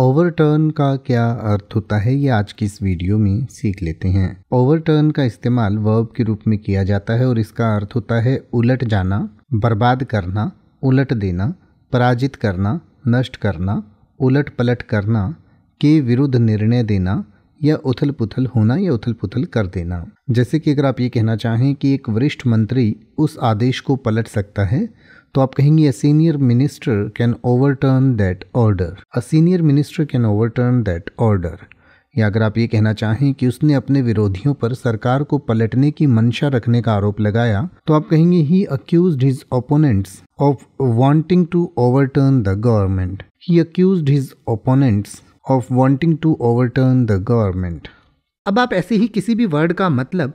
overturn का क्या अर्थ होता है ये आज की इस वीडियो में सीख लेते हैं ओवरटर्न का इस्तेमाल वर्ब के रूप में किया जाता है और इसका अर्थ होता है उलट जाना बर्बाद करना उलट देना पराजित करना नष्ट करना उलट पलट करना के विरुद्ध निर्णय देना या उथल पुथल होना या उथल पुथल कर देना जैसे कि अगर आप ये कहना चाहें कि एक वरिष्ठ मंत्री उस आदेश को पलट सकता है तो आप कहेंगे senior minister can overturn that order a senior minister can overturn that order या अगर आप ये कहना चाहें कि उसने अपने विरोधियों पर सरकार को पलटने की मंशा रखने का आरोप लगाया तो आप कहेंगे he accuse his opponents of wanting to overturn the government he accuse his opponents of wanting to overturn the government अब आप ऐसे ही किसी भी वर्ड का मतलब